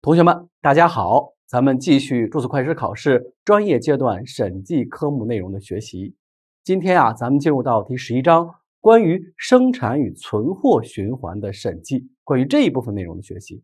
同学们，大家好，咱们继续注册会计师考试专业阶段审计科目内容的学习。今天啊，咱们进入到第十一章关于生产与存货循环的审计，关于这一部分内容的学习。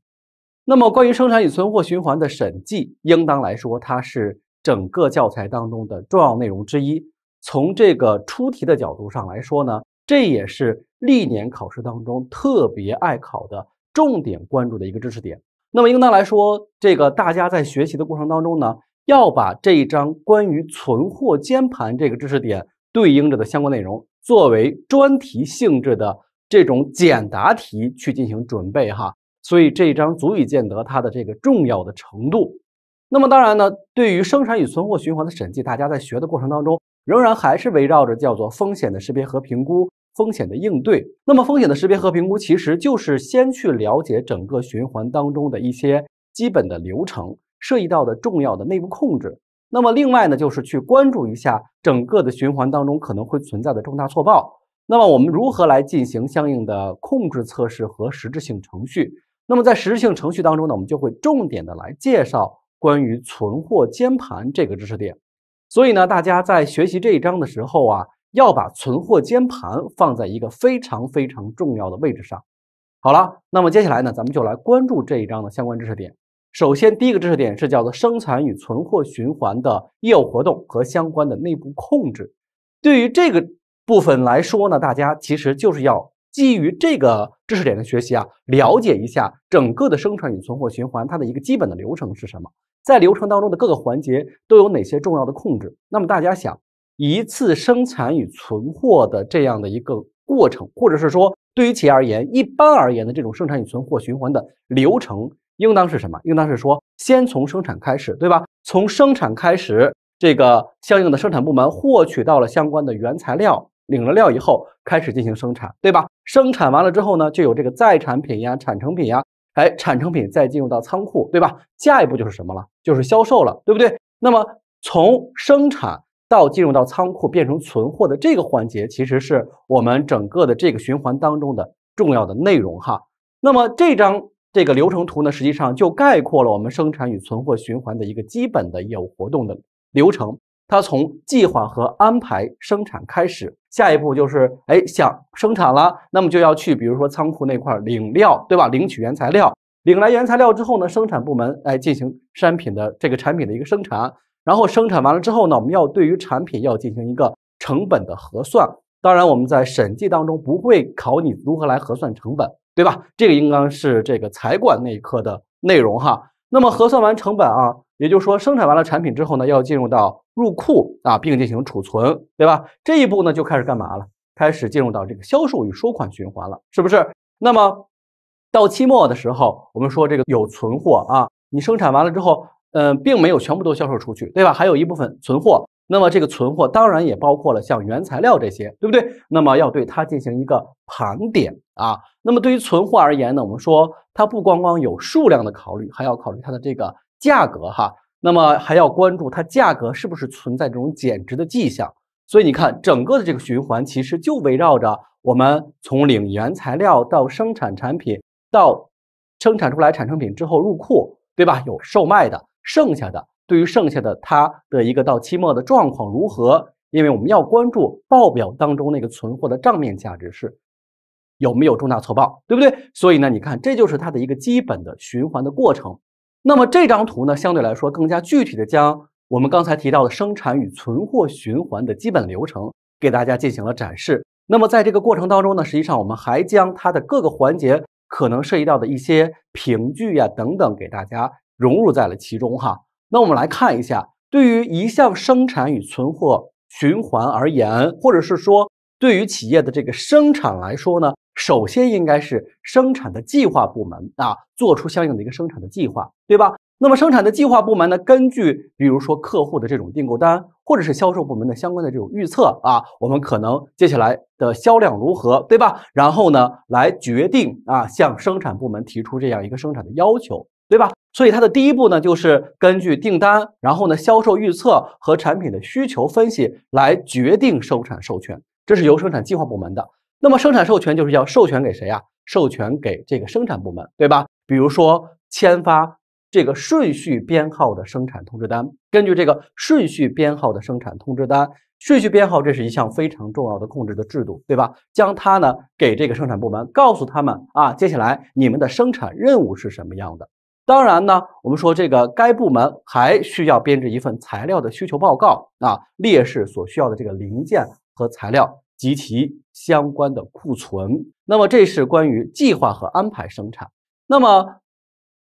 那么，关于生产与存货循环的审计，应当来说，它是整个教材当中的重要内容之一。从这个出题的角度上来说呢，这也是历年考试当中特别爱考的重点关注的一个知识点。那么应当来说，这个大家在学习的过程当中呢，要把这一章关于存货监盘这个知识点对应着的相关内容，作为专题性质的这种简答题去进行准备哈。所以这一章足以见得它的这个重要的程度。那么当然呢，对于生产与存货循环的审计，大家在学的过程当中，仍然还是围绕着叫做风险的识别和评估。风险的应对，那么风险的识别和评估其实就是先去了解整个循环当中的一些基本的流程，涉及到的重要的内部控制。那么另外呢，就是去关注一下整个的循环当中可能会存在的重大错报。那么我们如何来进行相应的控制测试和实质性程序？那么在实质性程序当中呢，我们就会重点的来介绍关于存货监盘这个知识点。所以呢，大家在学习这一章的时候啊。要把存货监盘放在一个非常非常重要的位置上。好了，那么接下来呢，咱们就来关注这一章的相关知识点。首先，第一个知识点是叫做生产与存货循环的业务活动和相关的内部控制。对于这个部分来说呢，大家其实就是要基于这个知识点的学习啊，了解一下整个的生产与存货循环它的一个基本的流程是什么，在流程当中的各个环节都有哪些重要的控制。那么大家想。一次生产与存货的这样的一个过程，或者是说对于企业而言，一般而言的这种生产与存货循环的流程，应当是什么？应当是说，先从生产开始，对吧？从生产开始，这个相应的生产部门获取到了相关的原材料，领了料以后，开始进行生产，对吧？生产完了之后呢，就有这个在产品呀、产成品呀，哎，产成品再进入到仓库，对吧？下一步就是什么了？就是销售了，对不对？那么从生产到进入到仓库变成存货的这个环节，其实是我们整个的这个循环当中的重要的内容哈。那么这张这个流程图呢，实际上就概括了我们生产与存货循环的一个基本的业务活动的流程。它从计划和安排生产开始，下一步就是哎想生产了，那么就要去比如说仓库那块领料，对吧？领取原材料，领来原材料之后呢，生产部门来进行商品的这个产品的一个生产。然后生产完了之后呢，我们要对于产品要进行一个成本的核算。当然，我们在审计当中不会考你如何来核算成本，对吧？这个应当是这个财管那一课的内容哈。那么核算完成本啊，也就是说生产完了产品之后呢，要进入到入库啊，并进行储存，对吧？这一步呢就开始干嘛了？开始进入到这个销售与收款循环了，是不是？那么到期末的时候，我们说这个有存货啊，你生产完了之后。嗯，并没有全部都销售出去，对吧？还有一部分存货。那么这个存货当然也包括了像原材料这些，对不对？那么要对它进行一个盘点啊。那么对于存货而言呢，我们说它不光光有数量的考虑，还要考虑它的这个价格哈。那么还要关注它价格是不是存在这种减值的迹象。所以你看，整个的这个循环其实就围绕着我们从领原材料到生产产品，到生产出来产成品之后入库，对吧？有售卖的。剩下的对于剩下的它的一个到期末的状况如何？因为我们要关注报表当中那个存货的账面价值是有没有重大错报，对不对？所以呢，你看这就是它的一个基本的循环的过程。那么这张图呢，相对来说更加具体的将我们刚才提到的生产与存货循环的基本流程给大家进行了展示。那么在这个过程当中呢，实际上我们还将它的各个环节可能涉及到的一些凭据呀等等给大家。融入在了其中哈。那我们来看一下，对于一项生产与存货循环而言，或者是说对于企业的这个生产来说呢，首先应该是生产的计划部门啊，做出相应的一个生产的计划，对吧？那么生产的计划部门呢，根据比如说客户的这种订购单，或者是销售部门的相关的这种预测啊，我们可能接下来的销量如何，对吧？然后呢，来决定啊，向生产部门提出这样一个生产的要求。对吧？所以它的第一步呢，就是根据订单，然后呢，销售预测和产品的需求分析来决定生产授权，这是由生产计划部门的。那么生产授权就是要授权给谁啊？授权给这个生产部门，对吧？比如说签发这个顺序编号的生产通知单，根据这个顺序编号的生产通知单，顺序编号这是一项非常重要的控制的制度，对吧？将它呢给这个生产部门，告诉他们啊，接下来你们的生产任务是什么样的。当然呢，我们说这个该部门还需要编制一份材料的需求报告啊，列示所需要的这个零件和材料及其相关的库存。那么这是关于计划和安排生产。那么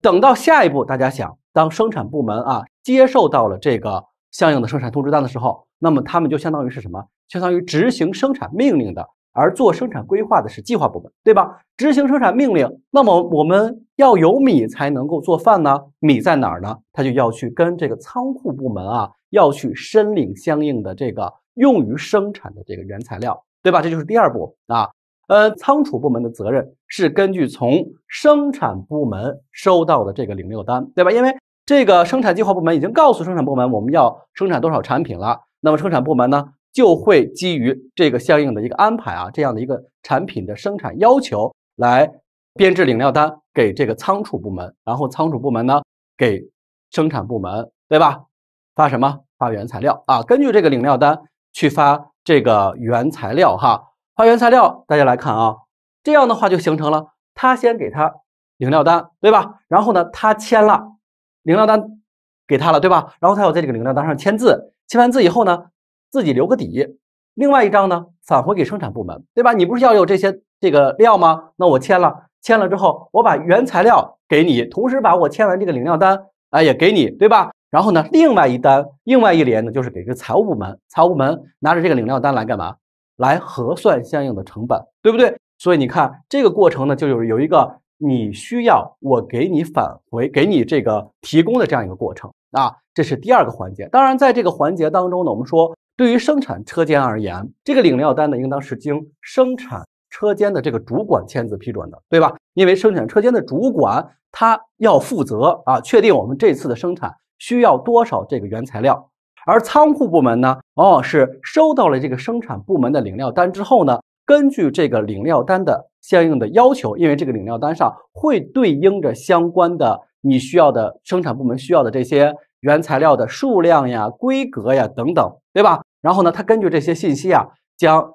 等到下一步，大家想，当生产部门啊接受到了这个相应的生产通知单的时候，那么他们就相当于是什么？相当于执行生产命令的，而做生产规划的是计划部门，对吧？执行生产命令，那么我们。要有米才能够做饭呢，米在哪儿呢？他就要去跟这个仓库部门啊，要去申领相应的这个用于生产的这个原材料，对吧？这就是第二步啊。呃，仓储部门的责任是根据从生产部门收到的这个领料单，对吧？因为这个生产计划部门已经告诉生产部门我们要生产多少产品了，那么生产部门呢就会基于这个相应的一个安排啊，这样的一个产品的生产要求来编制领料单。给这个仓储部门，然后仓储部门呢给生产部门，对吧？发什么？发原材料啊！根据这个领料单去发这个原材料哈，发原材料。大家来看啊，这样的话就形成了，他先给他领料单，对吧？然后呢，他签了领料单给他了，对吧？然后他要在这个领料单上签字，签完字以后呢，自己留个底。另外一张呢，返回给生产部门，对吧？你不是要有这些这个料吗？那我签了。签了之后，我把原材料给你，同时把我签完这个领料单，啊，也给你，对吧？然后呢，另外一单，另外一联呢，就是给这财务部门，财务部门拿着这个领料单来干嘛？来核算相应的成本，对不对？所以你看这个过程呢，就有有一个你需要我给你返回，给你这个提供的这样一个过程啊，这是第二个环节。当然，在这个环节当中呢，我们说对于生产车间而言，这个领料单呢，应当是经生产。车间的这个主管签字批准的，对吧？因为生产车间的主管他要负责啊，确定我们这次的生产需要多少这个原材料。而仓库部门呢，往往是收到了这个生产部门的领料单之后呢，根据这个领料单的相应的要求，因为这个领料单上会对应着相关的你需要的生产部门需要的这些原材料的数量呀、规格呀等等，对吧？然后呢，他根据这些信息啊，将。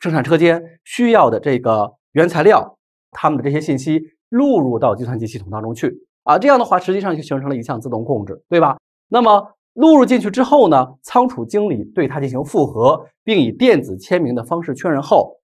生产车间需要的这个原材料，他们的这些信息录入到计算机系统当中去啊，这样的话实际上就形成了一项自动控制，对吧？那么录入进去之后呢，仓储经理对它进行复核，并以电子签名的方式确认后，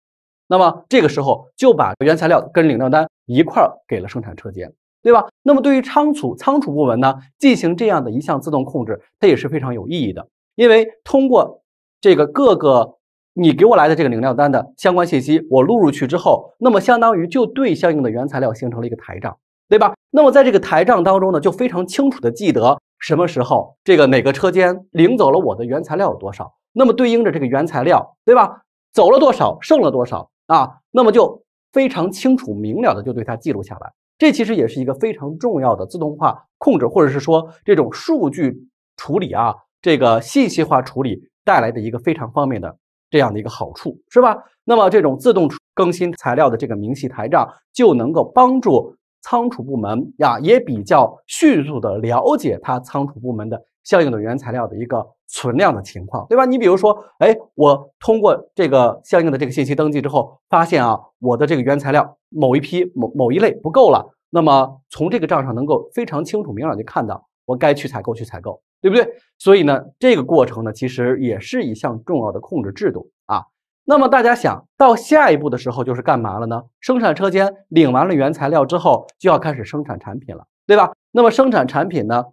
那么这个时候就把原材料跟领料单一块儿给了生产车间，对吧？那么对于仓储仓储部门呢，进行这样的一项自动控制，它也是非常有意义的，因为通过这个各个。你给我来的这个领料单的相关信息，我录入去之后，那么相当于就对相应的原材料形成了一个台账，对吧？那么在这个台账当中呢，就非常清楚的记得什么时候这个哪个车间领走了我的原材料有多少，那么对应着这个原材料，对吧？走了多少，剩了多少啊？那么就非常清楚明了的就对它记录下来。这其实也是一个非常重要的自动化控制，或者是说这种数据处理啊，这个信息化处理带来的一个非常方便的。这样的一个好处是吧？那么这种自动更新材料的这个明细台账，就能够帮助仓储部门呀，也比较迅速的了解它仓储部门的相应的原材料的一个存量的情况，对吧？你比如说，哎，我通过这个相应的这个信息登记之后，发现啊，我的这个原材料某一批某某一类不够了，那么从这个账上能够非常清楚明了的看到，我该去采购去采购。对不对？所以呢，这个过程呢，其实也是一项重要的控制制度啊。那么大家想到下一步的时候就是干嘛了呢？生产车间领完了原材料之后，就要开始生产产品了，对吧？那么生产产品呢，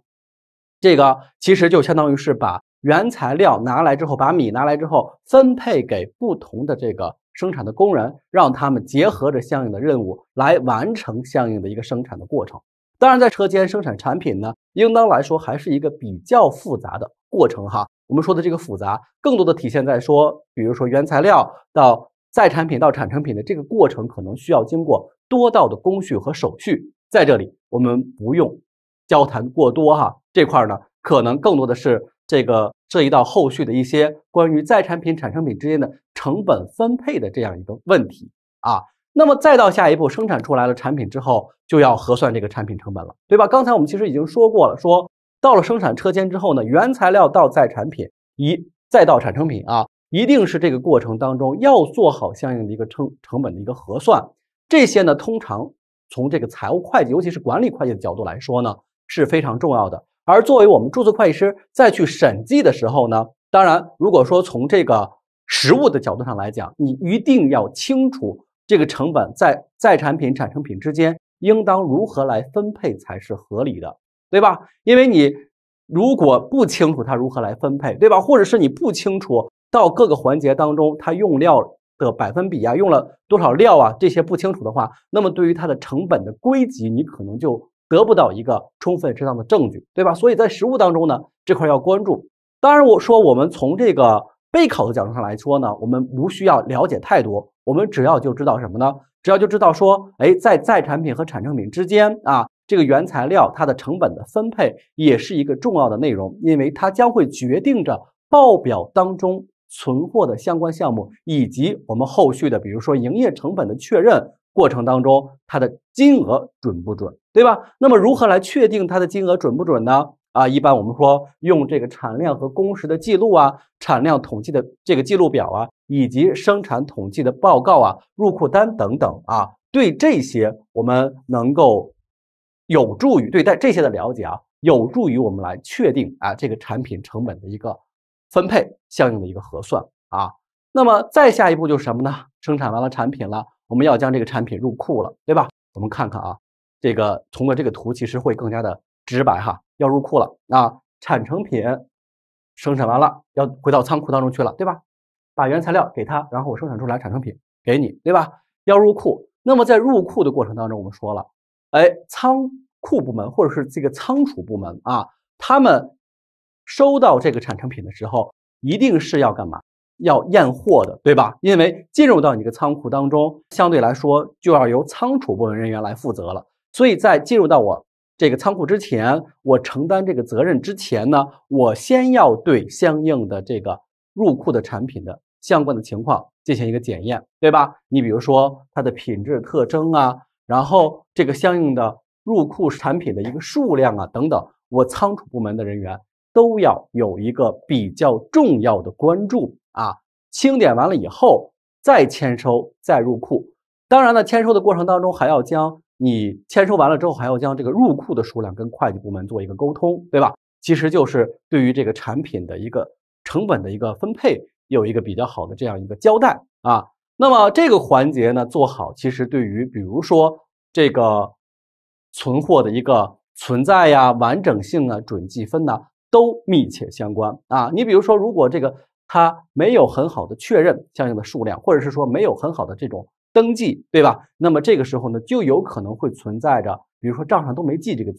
这个其实就相当于是把原材料拿来之后，把米拿来之后，分配给不同的这个生产的工人，让他们结合着相应的任务来完成相应的一个生产的过程。当然，在车间生产产品呢，应当来说还是一个比较复杂的过程哈。我们说的这个复杂，更多的体现在说，比如说原材料到再产品到产成品的这个过程，可能需要经过多道的工序和手续。在这里，我们不用交谈过多哈。这块呢，可能更多的是这个这一道后续的一些关于再产品产成品之间的成本分配的这样一个问题啊。那么再到下一步生产出来了产品之后，就要核算这个产品成本了，对吧？刚才我们其实已经说过了，说到了生产车间之后呢，原材料到在产品一再到产成品啊，一定是这个过程当中要做好相应的一个成成本的一个核算。这些呢，通常从这个财务会计，尤其是管理会计的角度来说呢，是非常重要的。而作为我们注册会计师在去审计的时候呢，当然如果说从这个实物的角度上来讲，你一定要清楚。这个成本在在产品产成品之间应当如何来分配才是合理的，对吧？因为你如果不清楚它如何来分配，对吧？或者是你不清楚到各个环节当中它用料的百分比啊，用了多少料啊，这些不清楚的话，那么对于它的成本的归集，你可能就得不到一个充分适当的证据，对吧？所以在实物当中呢，这块要关注。当然，我说我们从这个。备考的角度上来说呢，我们无需要了解太多，我们只要就知道什么呢？只要就知道说，哎，在在产品和产成品之间啊，这个原材料它的成本的分配也是一个重要的内容，因为它将会决定着报表当中存货的相关项目，以及我们后续的，比如说营业成本的确认过程当中它的金额准不准，对吧？那么如何来确定它的金额准不准呢？啊，一般我们说用这个产量和工时的记录啊，产量统计的这个记录表啊，以及生产统计的报告啊、入库单等等啊，对这些我们能够有助于对待这些的了解啊，有助于我们来确定啊这个产品成本的一个分配相应的一个核算啊。那么再下一步就是什么呢？生产完了产品了，我们要将这个产品入库了，对吧？我们看看啊，这个通过这个图其实会更加的。直白哈，要入库了啊！产成品生产完了，要回到仓库当中去了，对吧？把原材料给他，然后我生产出来产成品给你，对吧？要入库。那么在入库的过程当中，我们说了，哎，仓库部门或者是这个仓储部门啊，他们收到这个产成品的时候，一定是要干嘛？要验货的，对吧？因为进入到你个仓库当中，相对来说就要由仓储部门人员来负责了。所以在进入到我。这个仓库之前，我承担这个责任之前呢，我先要对相应的这个入库的产品的相关的情况进行一个检验，对吧？你比如说它的品质特征啊，然后这个相应的入库产品的一个数量啊等等，我仓储部门的人员都要有一个比较重要的关注啊。清点完了以后再签收再入库，当然呢，签收的过程当中还要将。你签收完了之后，还要将这个入库的数量跟会计部门做一个沟通，对吧？其实就是对于这个产品的一个成本的一个分配，有一个比较好的这样一个交代啊。那么这个环节呢，做好，其实对于比如说这个存货的一个存在呀、完整性啊、准计分呢，都密切相关啊。你比如说，如果这个它没有很好的确认相应的数量，或者是说没有很好的这种。登记对吧？那么这个时候呢，就有可能会存在着，比如说账上都没记这个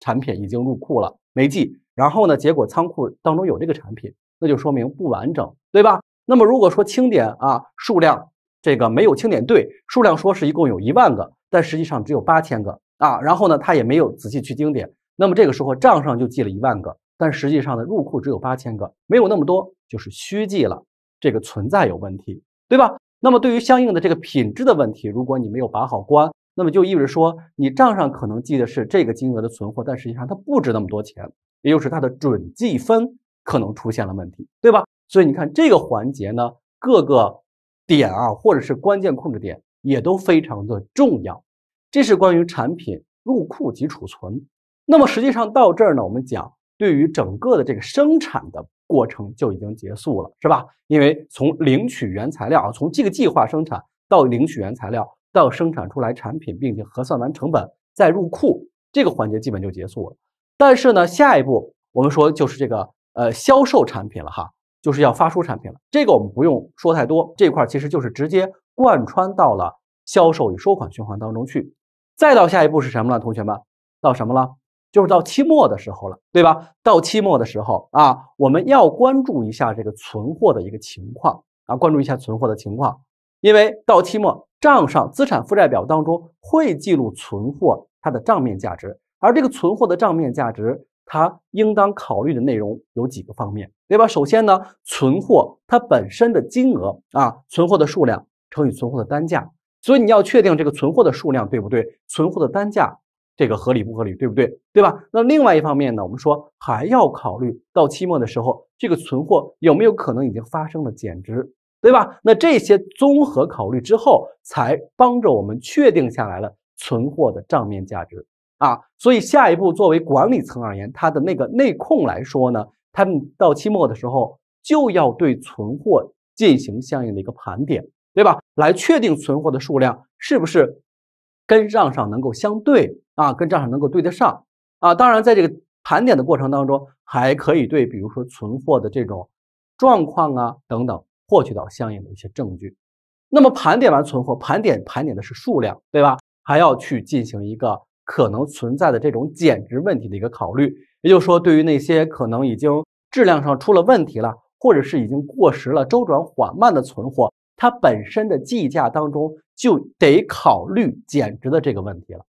产品已经入库了，没记。然后呢，结果仓库当中有这个产品，那就说明不完整，对吧？那么如果说清点啊数量这个没有清点对，数量说是一共有一万个，但实际上只有八千个啊。然后呢，他也没有仔细去清点，那么这个时候账上就记了一万个，但实际上呢入库只有八千个，没有那么多，就是虚记了，这个存在有问题，对吧？那么对于相应的这个品质的问题，如果你没有把好关，那么就意味着说你账上可能记的是这个金额的存货，但实际上它不值那么多钱，也就是它的准计分可能出现了问题，对吧？所以你看这个环节呢，各个点啊或者是关键控制点也都非常的重要，这是关于产品入库及储存。那么实际上到这儿呢，我们讲。对于整个的这个生产的过程就已经结束了，是吧？因为从领取原材料啊，从这个计划生产到领取原材料，到生产出来产品，并且核算完成本再入库，这个环节基本就结束了。但是呢，下一步我们说就是这个呃销售产品了哈，就是要发出产品了。这个我们不用说太多，这块其实就是直接贯穿到了销售与收款循环当中去。再到下一步是什么呢？同学们到什么了？就是到期末的时候了，对吧？到期末的时候啊，我们要关注一下这个存货的一个情况啊，关注一下存货的情况，因为到期末账上资产负债表当中会记录存货它的账面价值，而这个存货的账面价值，它应当考虑的内容有几个方面，对吧？首先呢，存货它本身的金额啊，存货的数量乘以存货的单价，所以你要确定这个存货的数量对不对，存货的单价。这个合理不合理，对不对？对吧？那另外一方面呢，我们说还要考虑到期末的时候，这个存货有没有可能已经发生了减值，对吧？那这些综合考虑之后，才帮着我们确定下来了存货的账面价值啊。所以下一步作为管理层而言，他的那个内控来说呢，他们到期末的时候就要对存货进行相应的一个盘点，对吧？来确定存货的数量是不是跟账上能够相对。啊，跟账上能够对得上啊。当然，在这个盘点的过程当中，还可以对比如说存货的这种状况啊等等，获取到相应的一些证据。那么盘点完存货，盘点盘点的是数量，对吧？还要去进行一个可能存在的这种减值问题的一个考虑。也就是说，对于那些可能已经质量上出了问题了，或者是已经过时了、周转缓慢的存货，它本身的计价当中就得考虑减值的这个问题了。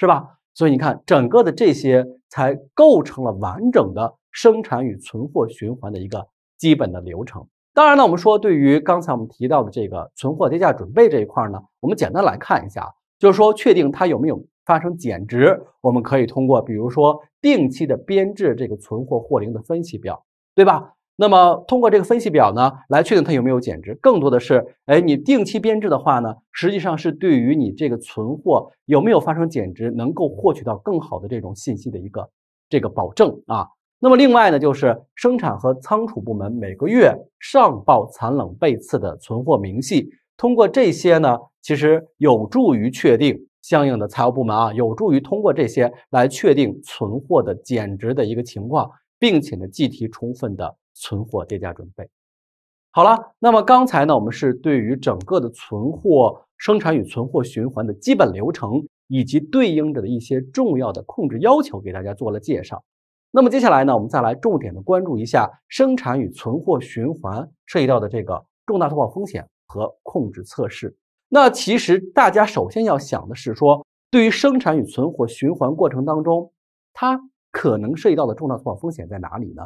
是吧？所以你看，整个的这些才构成了完整的生产与存货循环的一个基本的流程。当然了，我们说对于刚才我们提到的这个存货跌价准备这一块呢，我们简单来看一下，就是说确定它有没有发生减值，我们可以通过比如说定期的编制这个存货货龄的分析表，对吧？那么通过这个分析表呢，来确定它有没有减值，更多的是，哎，你定期编制的话呢，实际上是对于你这个存货有没有发生减值，能够获取到更好的这种信息的一个这个保证啊。那么另外呢，就是生产和仓储部门每个月上报残冷备次的存货明细，通过这些呢，其实有助于确定相应的财务部门啊，有助于通过这些来确定存货的减值的一个情况。并且呢，计提充分的存货跌价准备。好了，那么刚才呢，我们是对于整个的存货生产与存货循环的基本流程，以及对应着的一些重要的控制要求，给大家做了介绍。那么接下来呢，我们再来重点的关注一下生产与存货循环涉及到的这个重大突破风险和控制测试。那其实大家首先要想的是说，对于生产与存货循环过程当中，它。可能涉及到的重大错报风险在哪里呢？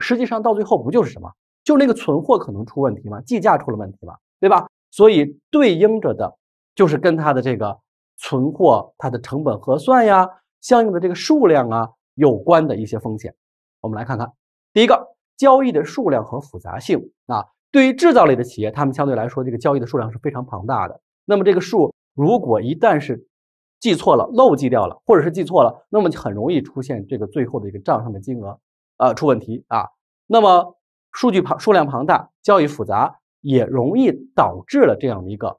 实际上到最后不就是什么，就那个存货可能出问题吗？计价出了问题了，对吧？所以对应着的就是跟它的这个存货、它的成本核算呀、相应的这个数量啊有关的一些风险。我们来看看，第一个交易的数量和复杂性啊，对于制造类的企业，他们相对来说这个交易的数量是非常庞大的。那么这个数如果一旦是。记错了，漏记掉了，或者是记错了，那么很容易出现这个最后的一个账上的金额，呃，出问题啊。那么数据庞数量庞大，交易复杂，也容易导致了这样的一个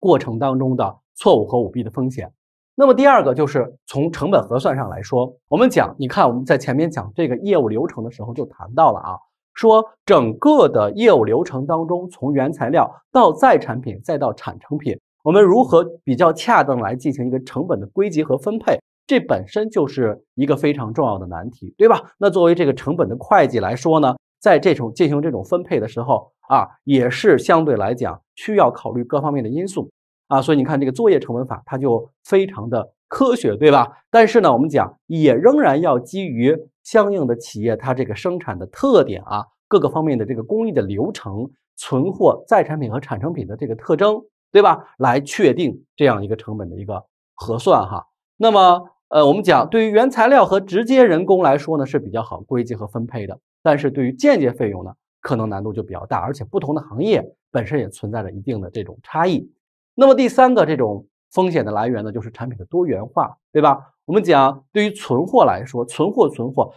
过程当中的错误和舞弊的风险。那么第二个就是从成本核算上来说，我们讲，你看我们在前面讲这个业务流程的时候就谈到了啊，说整个的业务流程当中，从原材料到在产品再到产成品。我们如何比较恰当来进行一个成本的归集和分配？这本身就是一个非常重要的难题，对吧？那作为这个成本的会计来说呢，在这种进行这种分配的时候啊，也是相对来讲需要考虑各方面的因素啊。所以你看，这个作业成本法它就非常的科学，对吧？但是呢，我们讲也仍然要基于相应的企业它这个生产的特点啊，各个方面的这个工艺的流程、存货在产品和产成品的这个特征。对吧？来确定这样一个成本的一个核算哈。那么，呃，我们讲对于原材料和直接人工来说呢，是比较好归集和分配的。但是对于间接费用呢，可能难度就比较大，而且不同的行业本身也存在着一定的这种差异。那么第三个这种风险的来源呢，就是产品的多元化，对吧？我们讲对于存货来说，存货存货，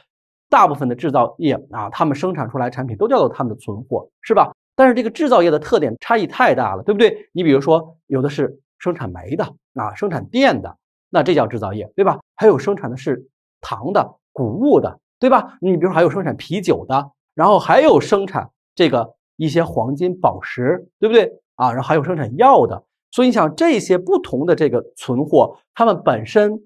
大部分的制造业啊，他们生产出来产品都叫做他们的存货，是吧？但是这个制造业的特点差异太大了，对不对？你比如说，有的是生产煤的啊，生产电的，那这叫制造业，对吧？还有生产的是糖的、谷物的，对吧？你比如说还有生产啤酒的，然后还有生产这个一些黄金、宝石，对不对？啊，然后还有生产药的。所以你想这些不同的这个存货，它们本身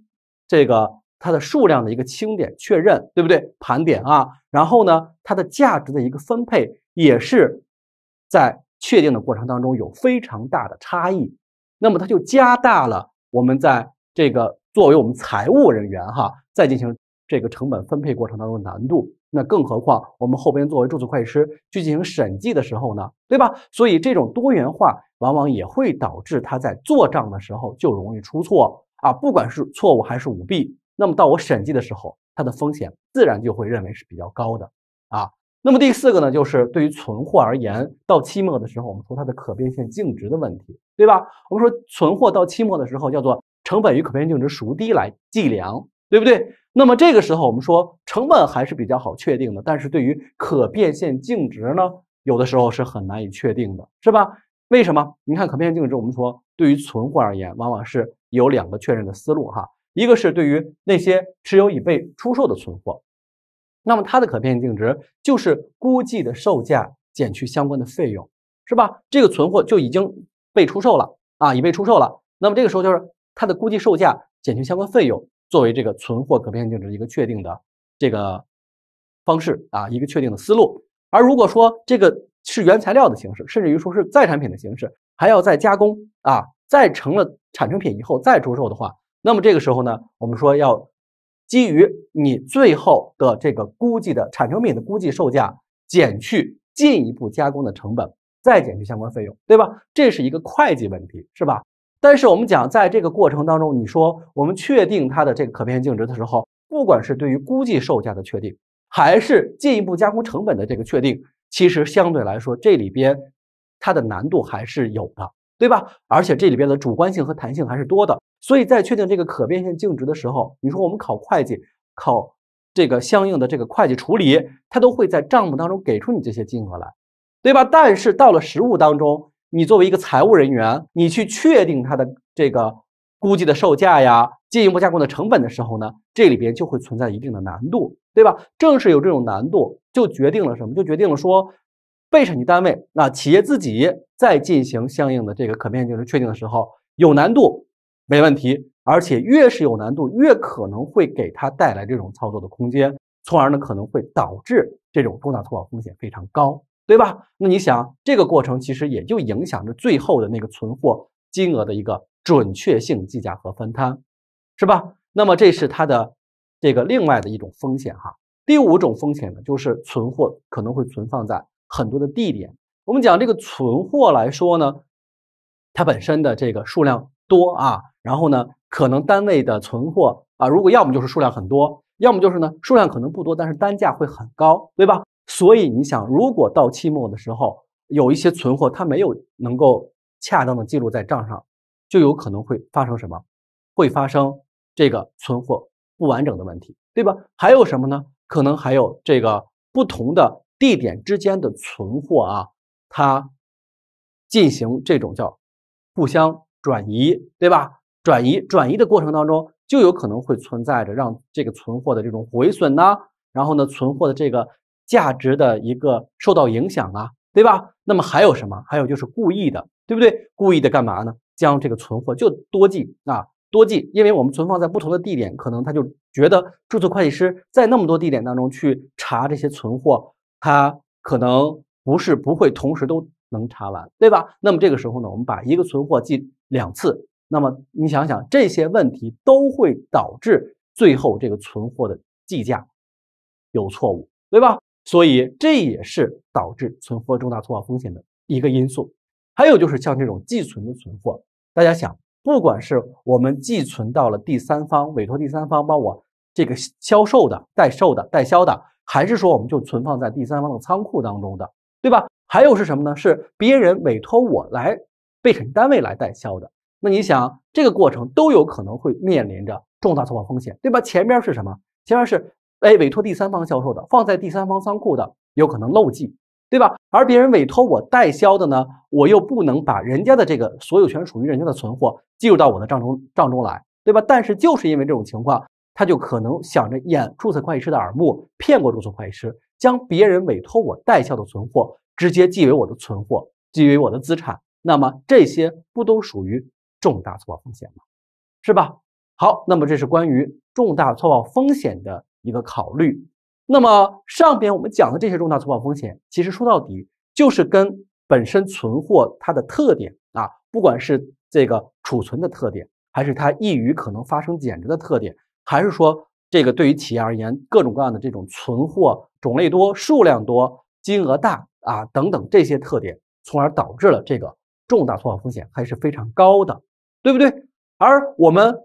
这个它的数量的一个清点确认，对不对？盘点啊，然后呢，它的价值的一个分配也是。在确定的过程当中有非常大的差异，那么它就加大了我们在这个作为我们财务人员哈，在进行这个成本分配过程当中的难度。那更何况我们后边作为注册会计师去进行审计的时候呢，对吧？所以这种多元化往往也会导致他在做账的时候就容易出错啊，不管是错误还是舞弊。那么到我审计的时候，它的风险自然就会认为是比较高的啊。那么第四个呢，就是对于存货而言，到期末的时候，我们说它的可变现净值的问题，对吧？我们说存货到期末的时候叫做成本与可变现净值孰低来计量，对不对？那么这个时候我们说成本还是比较好确定的，但是对于可变现净值呢，有的时候是很难以确定的，是吧？为什么？你看可变现净值，我们说对于存货而言，往往是有两个确认的思路哈，一个是对于那些持有已被出售的存货。那么它的可变性净值就是估计的售价减去相关的费用，是吧？这个存货就已经被出售了啊，已被出售了。那么这个时候就是它的估计售价减去相关费用，作为这个存货可变性净值一个确定的这个方式啊，一个确定的思路。而如果说这个是原材料的形式，甚至于说是再产品的形式，还要再加工啊，再成了产成品以后再出售的话，那么这个时候呢，我们说要。基于你最后的这个估计的产成品的估计售价，减去进一步加工的成本，再减去相关费用，对吧？这是一个会计问题，是吧？但是我们讲，在这个过程当中，你说我们确定它的这个可变现净值的时候，不管是对于估计售价的确定，还是进一步加工成本的这个确定，其实相对来说，这里边它的难度还是有的。对吧？而且这里边的主观性和弹性还是多的，所以在确定这个可变现净值的时候，你说我们考会计，考这个相应的这个会计处理，它都会在账目当中给出你这些金额来，对吧？但是到了实务当中，你作为一个财务人员，你去确定它的这个估计的售价呀、进一步加工的成本的时候呢，这里边就会存在一定的难度，对吧？正是有这种难度，就决定了什么？就决定了说。被审计单位那企业自己在进行相应的这个可变净值确定的时候有难度，没问题，而且越是有难度，越可能会给他带来这种操作的空间，从而呢可能会导致这种重大错报风险非常高，对吧？那你想这个过程其实也就影响着最后的那个存货金额的一个准确性计价和分摊，是吧？那么这是它的这个另外的一种风险哈。第五种风险呢，就是存货可能会存放在。很多的地点，我们讲这个存货来说呢，它本身的这个数量多啊，然后呢，可能单位的存货啊，如果要么就是数量很多，要么就是呢数量可能不多，但是单价会很高，对吧？所以你想，如果到期末的时候有一些存货，它没有能够恰当的记录在账上，就有可能会发生什么？会发生这个存货不完整的问题，对吧？还有什么呢？可能还有这个不同的。地点之间的存货啊，它进行这种叫互相转移，对吧？转移转移的过程当中，就有可能会存在着让这个存货的这种毁损呢，然后呢，存货的这个价值的一个受到影响啊，对吧？那么还有什么？还有就是故意的，对不对？故意的干嘛呢？将这个存货就多记啊，多记，因为我们存放在不同的地点，可能他就觉得注册会计师在那么多地点当中去查这些存货。它可能不是不会同时都能查完，对吧？那么这个时候呢，我们把一个存货记两次，那么你想想这些问题都会导致最后这个存货的计价有错误，对吧？所以这也是导致存货重大错报风险的一个因素。还有就是像这种寄存的存货，大家想，不管是我们寄存到了第三方，委托第三方帮我这个销售的、代售的、代销的。还是说我们就存放在第三方的仓库当中的，对吧？还有是什么呢？是别人委托我来被审单位来代销的。那你想，这个过程都有可能会面临着重大错报风险，对吧？前面是什么？前面是哎委托第三方销售的，放在第三方仓库的，有可能漏记，对吧？而别人委托我代销的呢，我又不能把人家的这个所有权属于人家的存货计入到我的账中账中来，对吧？但是就是因为这种情况。他就可能想着掩注册会计师的耳目，骗过注册会计师，将别人委托我代销的存货直接记为我的存货，记为我的资产。那么这些不都属于重大错报风险吗？是吧？好，那么这是关于重大错报风险的一个考虑。那么上边我们讲的这些重大错报风险，其实说到底就是跟本身存货它的特点啊，不管是这个储存的特点，还是它易于可能发生减值的特点。还是说，这个对于企业而言，各种各样的这种存货种类多、数量多、金额大啊等等这些特点，从而导致了这个重大错报风险还是非常高的，对不对？而我们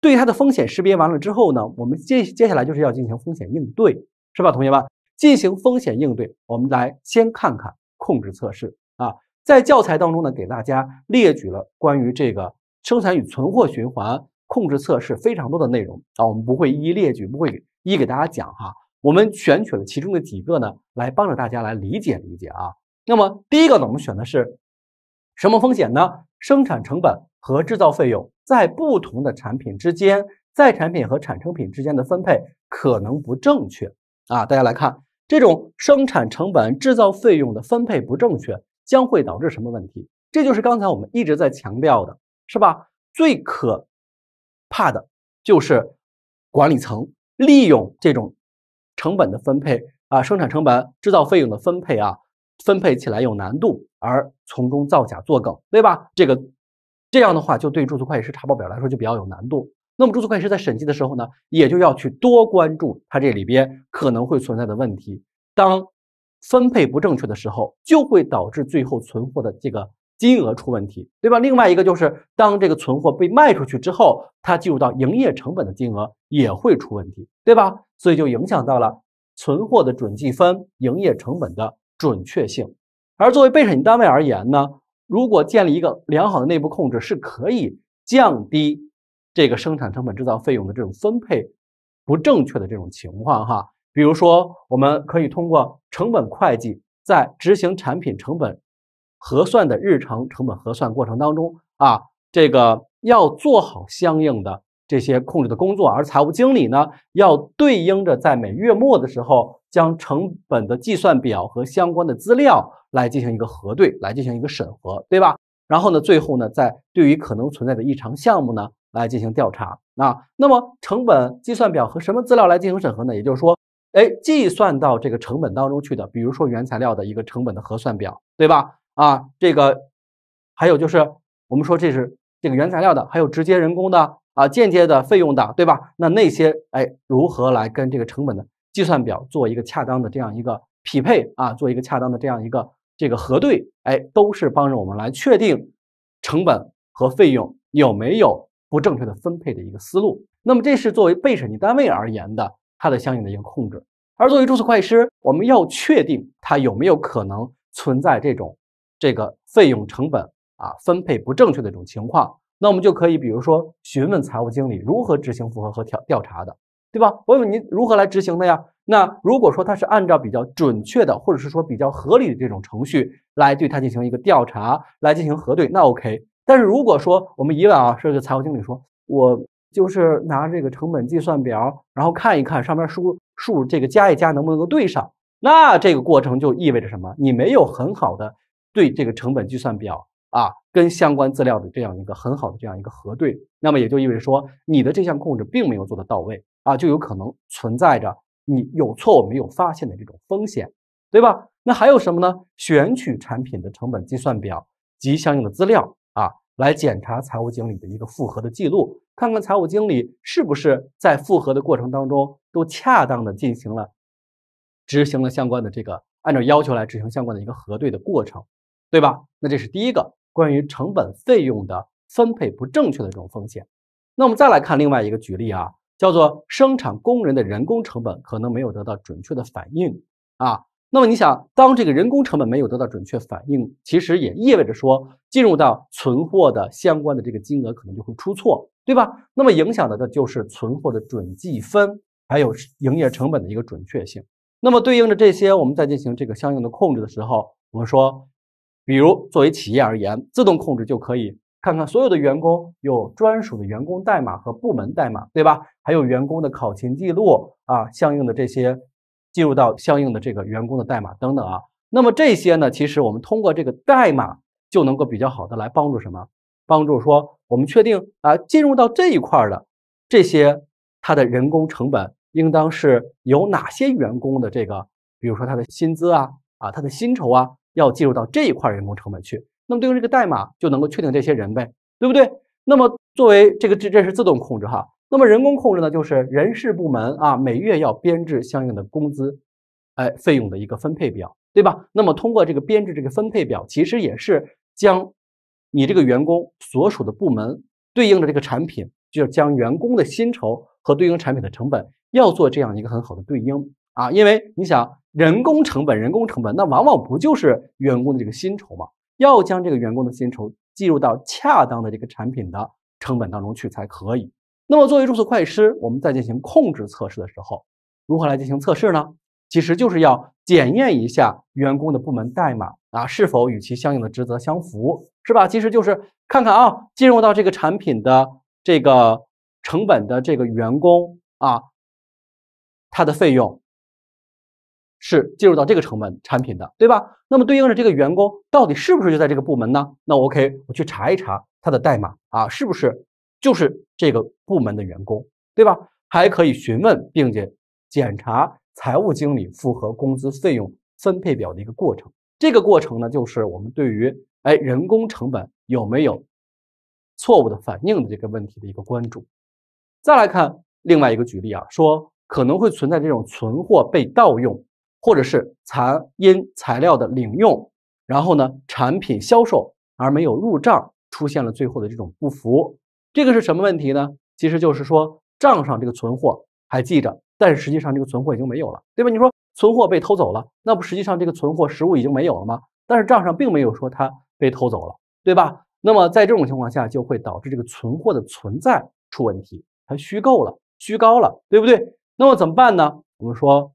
对它的风险识别完了之后呢，我们接接下来就是要进行风险应对，是吧，同学们？进行风险应对，我们来先看看控制测试啊，在教材当中呢，给大家列举了关于这个生产与存货循环。控制测试非常多的内容啊，我们不会一一列举，不会一给大家讲哈。我们选取了其中的几个呢，来帮着大家来理解理解啊。那么第一个呢，我们选的是什么风险呢？生产成本和制造费用在不同的产品之间，在产品和产成品之间的分配可能不正确啊。大家来看，这种生产成本制造费用的分配不正确，将会导致什么问题？这就是刚才我们一直在强调的，是吧？最可怕的就是管理层利用这种成本的分配啊，生产成本、制造费用的分配啊，分配起来有难度，而从中造假作梗，对吧？这个这样的话，就对注册会计师查报表来说就比较有难度。那么，注册会计师在审计的时候呢，也就要去多关注它这里边可能会存在的问题。当分配不正确的时候，就会导致最后存货的这个。金额出问题，对吧？另外一个就是，当这个存货被卖出去之后，它计入到营业成本的金额也会出问题，对吧？所以就影响到了存货的准计分、营业成本的准确性。而作为被审计单位而言呢，如果建立一个良好的内部控制，是可以降低这个生产成本、制造费用的这种分配不正确的这种情况哈。比如说，我们可以通过成本会计在执行产品成本。核算的日常成本核算过程当中啊，这个要做好相应的这些控制的工作，而财务经理呢，要对应着在每月末的时候，将成本的计算表和相关的资料来进行一个核对，来进行一个审核，对吧？然后呢，最后呢，在对于可能存在的异常项目呢，来进行调查。那那么，成本计算表和什么资料来进行审核呢？也就是说，哎，计算到这个成本当中去的，比如说原材料的一个成本的核算表，对吧？啊，这个还有就是我们说这是这个原材料的，还有直接人工的啊，间接的费用的，对吧？那那些哎，如何来跟这个成本的计算表做一个恰当的这样一个匹配啊？做一个恰当的这样一个这个核对，哎，都是帮着我们来确定成本和费用有没有不正确的分配的一个思路。那么这是作为被审计单位而言的它的相应的一个控制，而作为注册会计师，我们要确定它有没有可能存在这种。这个费用成本啊分配不正确的一种情况，那我们就可以比如说询问财务经理如何执行复核和调调查的，对吧？我问你如何来执行的呀？那如果说他是按照比较准确的，或者是说比较合理的这种程序来对他进行一个调查，来进行核对，那 OK。但是如果说我们以往啊，这个财务经理说，我就是拿这个成本计算表，然后看一看上面数数这个加一加能不能够对上，那这个过程就意味着什么？你没有很好的。对这个成本计算表啊，跟相关资料的这样一个很好的这样一个核对，那么也就意味说，你的这项控制并没有做得到位啊，就有可能存在着你有错误没有发现的这种风险，对吧？那还有什么呢？选取产品的成本计算表及相应的资料啊，来检查财务经理的一个复核的记录，看看财务经理是不是在复核的过程当中都恰当的进行了执行了相关的这个按照要求来执行相关的一个核对的过程。对吧？那这是第一个关于成本费用的分配不正确的这种风险。那我们再来看另外一个举例啊，叫做生产工人的人工成本可能没有得到准确的反应啊。那么你想，当这个人工成本没有得到准确反应，其实也意味着说，进入到存货的相关的这个金额可能就会出错，对吧？那么影响的呢就是存货的准计分，还有营业成本的一个准确性。那么对应着这些，我们在进行这个相应的控制的时候，我们说。比如，作为企业而言，自动控制就可以看看所有的员工有专属的员工代码和部门代码，对吧？还有员工的考勤记录啊，相应的这些进入到相应的这个员工的代码等等啊。那么这些呢，其实我们通过这个代码就能够比较好的来帮助什么？帮助说我们确定啊，进入到这一块的这些它的人工成本应当是有哪些员工的这个，比如说他的薪资啊，啊他的薪酬啊。要计入到这一块人工成本去，那么对应这个代码就能够确定这些人呗，对不对？那么作为这个这这是自动控制哈，那么人工控制呢，就是人事部门啊每月要编制相应的工资，哎费用的一个分配表，对吧？那么通过这个编制这个分配表，其实也是将你这个员工所属的部门对应的这个产品，就是将员工的薪酬和对应产品的成本要做这样一个很好的对应。啊，因为你想人工成本，人工成本那往往不就是员工的这个薪酬嘛？要将这个员工的薪酬计入到恰当的这个产品的成本当中去才可以。那么作为注册会计师，我们在进行控制测试的时候，如何来进行测试呢？其实就是要检验一下员工的部门代码啊，是否与其相应的职责相符，是吧？其实就是看看啊，进入到这个产品的这个成本的这个员工啊，他的费用。是进入到这个成本产品的，对吧？那么对应着这个员工到底是不是就在这个部门呢？那 OK，我去查一查他的代码啊，是不是就是这个部门的员工，对吧？还可以询问并且检查财务经理复核工资费用分配表的一个过程。这个过程呢，就是我们对于哎人工成本有没有错误的反应的这个问题的一个关注。再来看另外一个举例啊，说可能会存在这种存货被盗用。或者是残因材料的领用，然后呢产品销售而没有入账，出现了最后的这种不符，这个是什么问题呢？其实就是说账上这个存货还记着，但是实际上这个存货已经没有了，对吧？你说存货被偷走了，那不实际上这个存货实物已经没有了吗？但是账上并没有说它被偷走了，对吧？那么在这种情况下，就会导致这个存货的存在出问题，它虚构了、虚高了，对不对？那么怎么办呢？我们说。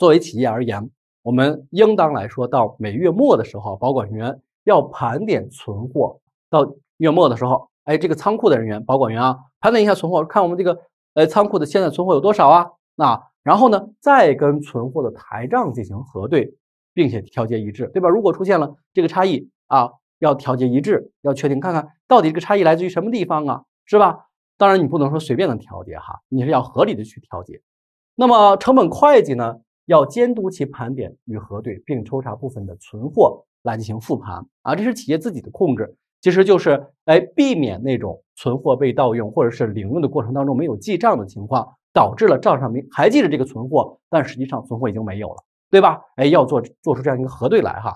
作为企业而言，我们应当来说，到每月末的时候，保管员要盘点存货。到月末的时候，哎，这个仓库的人员保管员啊，盘点一下存货，看我们这个呃仓库的现在存货有多少啊？那然后呢，再跟存货的台账进行核对，并且调节一致，对吧？如果出现了这个差异啊，要调节一致，要确定看看到底这个差异来自于什么地方啊，是吧？当然，你不能说随便的调节哈，你是要合理的去调节。那么成本会计呢？要监督其盘点与核对，并抽查部分的存货来进行复盘啊，这是企业自己的控制，其实就是哎避免那种存货被盗用或者是领用的过程当中没有记账的情况，导致了账上面还记着这个存货，但实际上存货已经没有了，对吧？哎，要做做出这样一个核对来哈。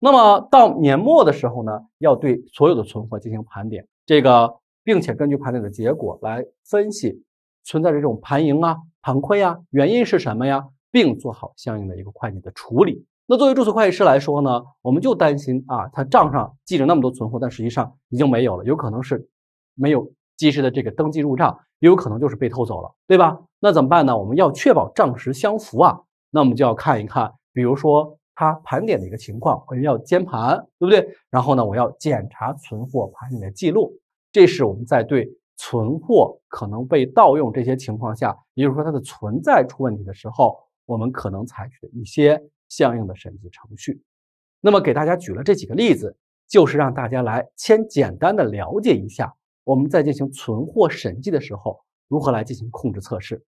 那么到年末的时候呢，要对所有的存货进行盘点，这个，并且根据盘点的结果来分析存在着这种盘盈啊、盘亏啊，原因是什么呀？并做好相应的一个会计的处理。那作为注册会计师来说呢，我们就担心啊，他账上记着那么多存货，但实际上已经没有了，有可能是没有及时的这个登记入账，也有可能就是被偷走了，对吧？那怎么办呢？我们要确保账实相符啊。那我们就要看一看，比如说他盘点的一个情况，我们要监盘，对不对？然后呢，我要检查存货盘点的记录。这是我们在对存货可能被盗用这些情况下，也就是说它的存在出问题的时候。我们可能采取的一些相应的审计程序。那么给大家举了这几个例子，就是让大家来先简单的了解一下，我们在进行存货审计的时候，如何来进行控制测试。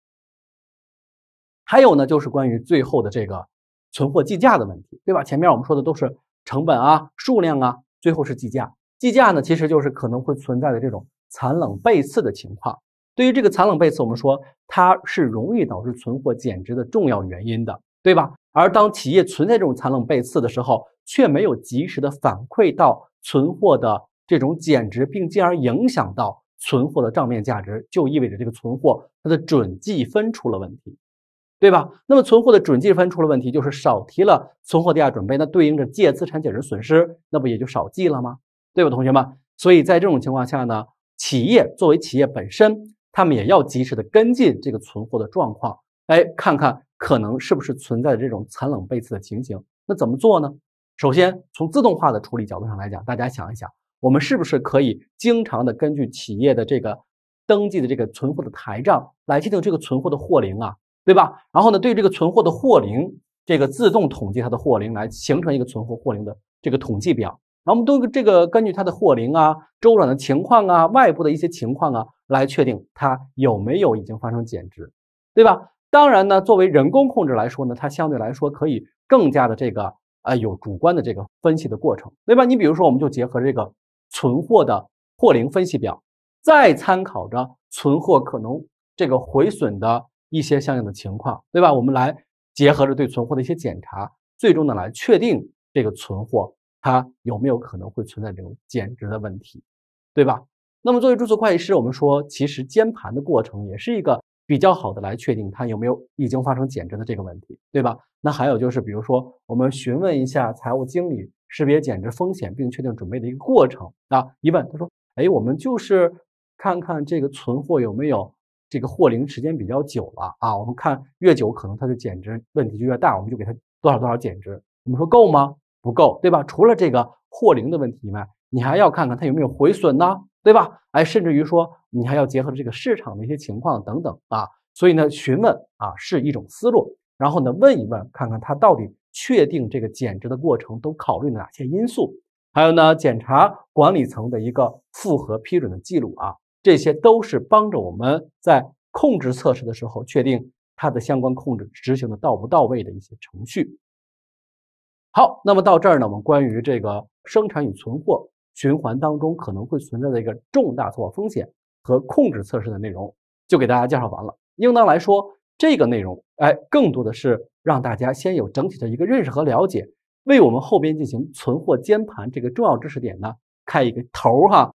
还有呢，就是关于最后的这个存货计价的问题，对吧？前面我们说的都是成本啊、数量啊，最后是计价。计价呢，其实就是可能会存在的这种残冷背刺的情况。对于这个残冷背刺，我们说它是容易导致存货减值的重要原因的，对吧？而当企业存在这种残冷背刺的时候，却没有及时的反馈到存货的这种减值，并进而影响到存货的账面价值，就意味着这个存货它的准计分出了问题，对吧？那么存货的准计分出了问题，就是少提了存货跌价准备，那对应着借资产减值损失，那不也就少记了吗？对吧，同学们？所以在这种情况下呢，企业作为企业本身。他们也要及时的跟进这个存货的状况，哎，看看可能是不是存在这种残冷背刺的情形。那怎么做呢？首先从自动化的处理角度上来讲，大家想一想，我们是不是可以经常的根据企业的这个登记的这个存货的台账，来确定这个存货的货龄啊，对吧？然后呢，对这个存货的货龄，这个自动统计它的货龄，来形成一个存货货龄的这个统计表。我们都这个根据它的货龄啊、周转的情况啊、外部的一些情况啊，来确定它有没有已经发生减值，对吧？当然呢，作为人工控制来说呢，它相对来说可以更加的这个呃有主观的这个分析的过程，对吧？你比如说，我们就结合这个存货的货龄分析表，再参考着存货可能这个毁损的一些相应的情况，对吧？我们来结合着对存货的一些检查，最终呢来确定这个存货。它有没有可能会存在这种减值的问题，对吧？那么作为注册会计师，我们说其实监盘的过程也是一个比较好的来确定它有没有已经发生减值的这个问题，对吧？那还有就是，比如说我们询问一下财务经理，识别减值风险并确定准备的一个过程啊。一问他说：“哎，我们就是看看这个存货有没有这个货龄时间比较久了啊，我们看越久可能它的减值问题就越大，我们就给它多少多少减值。我们说够吗？”不够，对吧？除了这个破零的问题以外，你还要看看它有没有毁损呢，对吧？哎，甚至于说，你还要结合这个市场的一些情况等等啊。所以呢，询问啊是一种思路，然后呢，问一问，看看它到底确定这个减值的过程都考虑了哪些因素，还有呢，检查管理层的一个复核批准的记录啊，这些都是帮着我们在控制测试的时候确定它的相关控制执行的到不到位的一些程序。好，那么到这儿呢，我们关于这个生产与存货循环当中可能会存在的一个重大错报风险和控制测试的内容，就给大家介绍完了。应当来说，这个内容，哎，更多的是让大家先有整体的一个认识和了解，为我们后边进行存货监盘这个重要知识点呢开一个头哈。